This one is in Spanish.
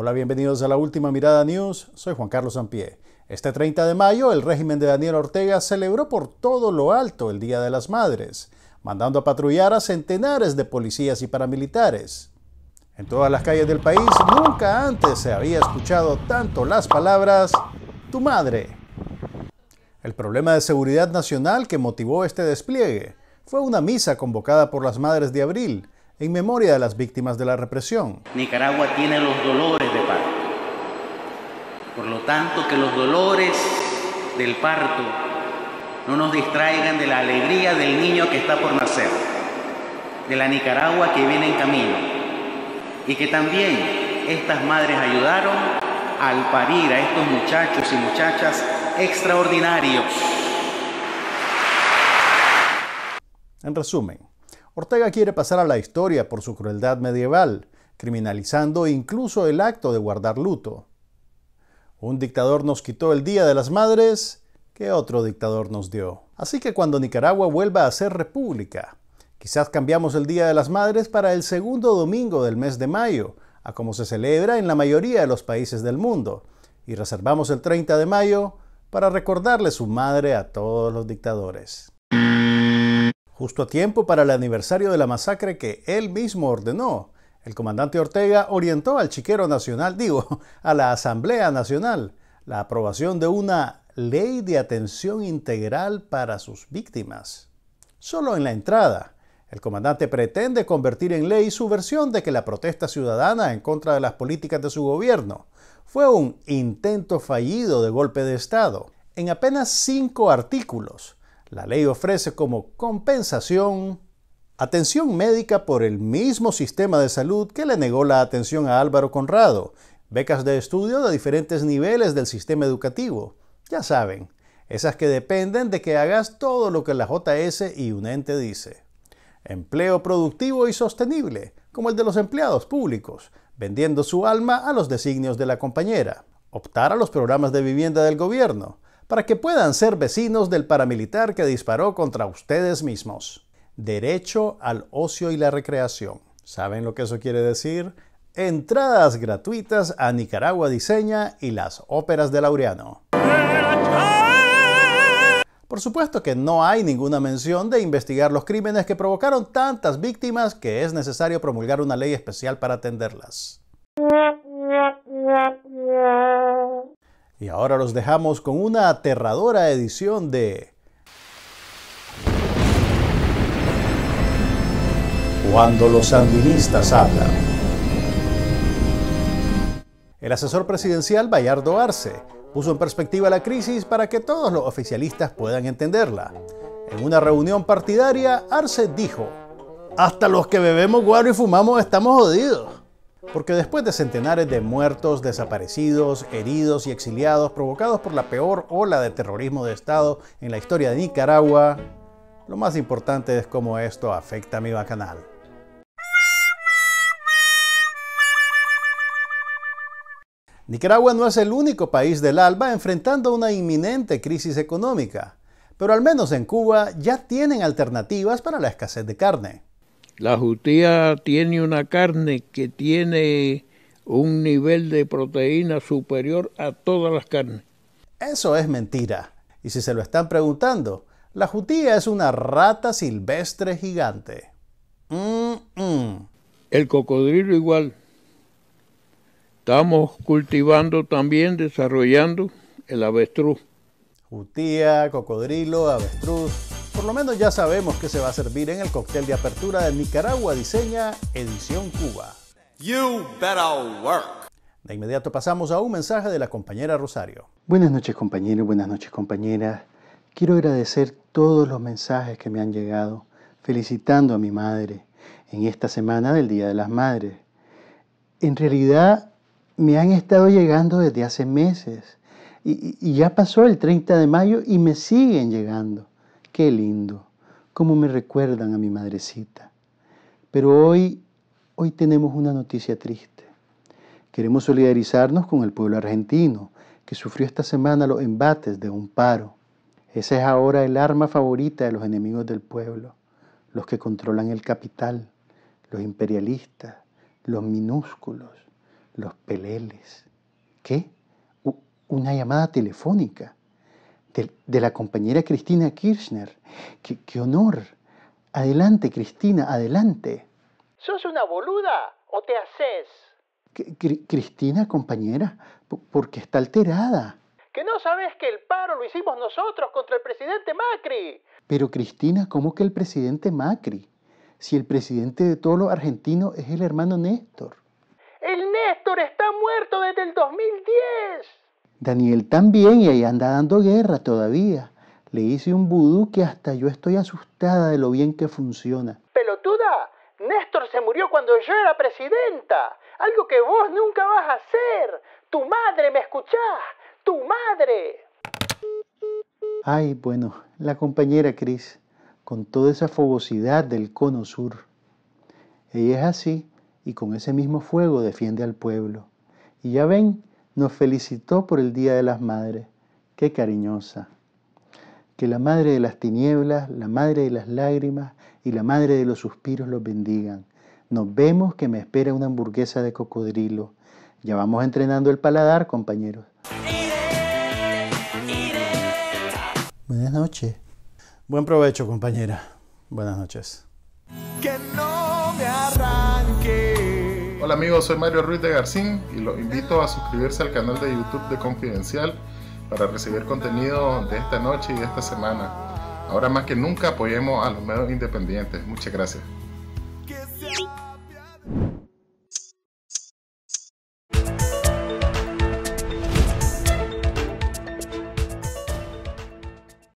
Hola, bienvenidos a la última mirada news. Soy Juan Carlos Sampié. Este 30 de mayo, el régimen de Daniel Ortega celebró por todo lo alto el Día de las Madres, mandando a patrullar a centenares de policías y paramilitares. En todas las calles del país nunca antes se había escuchado tanto las palabras tu madre. El problema de seguridad nacional que motivó este despliegue fue una misa convocada por las Madres de Abril en memoria de las víctimas de la represión. Nicaragua tiene los dolores tanto que los dolores del parto no nos distraigan de la alegría del niño que está por nacer, de la Nicaragua que viene en camino y que también estas madres ayudaron al parir a estos muchachos y muchachas extraordinarios. En resumen, Ortega quiere pasar a la historia por su crueldad medieval, criminalizando incluso el acto de guardar luto, un dictador nos quitó el Día de las Madres que otro dictador nos dio. Así que cuando Nicaragua vuelva a ser república, quizás cambiamos el Día de las Madres para el segundo domingo del mes de mayo, a como se celebra en la mayoría de los países del mundo, y reservamos el 30 de mayo para recordarle su madre a todos los dictadores. Justo a tiempo para el aniversario de la masacre que él mismo ordenó, el comandante Ortega orientó al chiquero nacional, digo, a la Asamblea Nacional, la aprobación de una ley de atención integral para sus víctimas. Solo en la entrada, el comandante pretende convertir en ley su versión de que la protesta ciudadana en contra de las políticas de su gobierno fue un intento fallido de golpe de Estado. En apenas cinco artículos, la ley ofrece como compensación Atención médica por el mismo sistema de salud que le negó la atención a Álvaro Conrado. Becas de estudio de diferentes niveles del sistema educativo. Ya saben, esas que dependen de que hagas todo lo que la JS y un ente dice. Empleo productivo y sostenible, como el de los empleados públicos, vendiendo su alma a los designios de la compañera. Optar a los programas de vivienda del gobierno, para que puedan ser vecinos del paramilitar que disparó contra ustedes mismos derecho al ocio y la recreación. ¿Saben lo que eso quiere decir? Entradas gratuitas a Nicaragua Diseña y las óperas de Laureano. Por supuesto que no hay ninguna mención de investigar los crímenes que provocaron tantas víctimas que es necesario promulgar una ley especial para atenderlas. Y ahora los dejamos con una aterradora edición de cuando los sandinistas hablan. El asesor presidencial Bayardo Arce puso en perspectiva la crisis para que todos los oficialistas puedan entenderla. En una reunión partidaria, Arce dijo, hasta los que bebemos guaro y fumamos estamos jodidos. Porque después de centenares de muertos, desaparecidos, heridos y exiliados provocados por la peor ola de terrorismo de Estado en la historia de Nicaragua, lo más importante es cómo esto afecta a mi bacanal. Nicaragua no es el único país del ALBA enfrentando una inminente crisis económica, pero al menos en Cuba ya tienen alternativas para la escasez de carne. La jutía tiene una carne que tiene un nivel de proteína superior a todas las carnes. Eso es mentira. Y si se lo están preguntando, la jutía es una rata silvestre gigante. Mm, mm. El cocodrilo igual. Estamos cultivando también, desarrollando el avestruz. Jutía, cocodrilo, avestruz. Por lo menos ya sabemos que se va a servir en el cóctel de apertura de Nicaragua Diseña Edición Cuba. You better work. De inmediato pasamos a un mensaje de la compañera Rosario. Buenas noches compañeros, buenas noches compañeras. Quiero agradecer todos los mensajes que me han llegado felicitando a mi madre en esta semana del Día de las Madres. En realidad me han estado llegando desde hace meses. Y, ya pasó el 30 de mayo y me siguen llegando. Qué lindo, cómo me recuerdan a mi madrecita. Pero hoy, hoy tenemos una noticia triste. Queremos solidarizarnos con el pueblo argentino que sufrió esta semana los embates de un paro. Ese es ahora el arma favorita de los enemigos del pueblo, los que controlan el capital, los imperialistas, los minúsculos los peleles. ¿Qué? Una llamada telefónica de, la compañera Cristina Kirchner. ¡Qué, honor! Adelante, Cristina, adelante. ¿Sos una boluda o te haces? Cristina, compañera, porque está alterada. Que no sabes que el paro lo hicimos nosotros contra el presidente Macri. Pero Cristina, ¿cómo que el presidente Macri? Si el presidente de todo lo argentino es el hermano Néstor. Néstor está muerto desde el 2010. Daniel también, y ahí anda dando guerra todavía. Le hice un vudú que hasta yo estoy asustada de lo bien que funciona. Pelotuda, Néstor se murió cuando yo era presidenta. Algo que vos nunca vas a hacer. Tu madre, ¿me escuchás? Tu madre. Ay, bueno, la compañera Cris, con toda esa fogosidad del cono sur. Ella es así, y con ese mismo fuego defiende al pueblo. Y ya ven, nos felicitó por el Día de las Madres. Qué cariñosa. Que la Madre de las tinieblas, la Madre de las lágrimas y la Madre de los suspiros los bendigan. Nos vemos que me espera una hamburguesa de cocodrilo. Ya vamos entrenando el paladar, compañeros. Buenas noches. Buen provecho, compañera. Buenas noches. Que no me Hola amigos, soy Mario Ruiz de Garcín y los invito a suscribirse al canal de YouTube de Confidencial para recibir contenido de esta noche y de esta semana. Ahora más que nunca apoyemos a los medios independientes. Muchas gracias.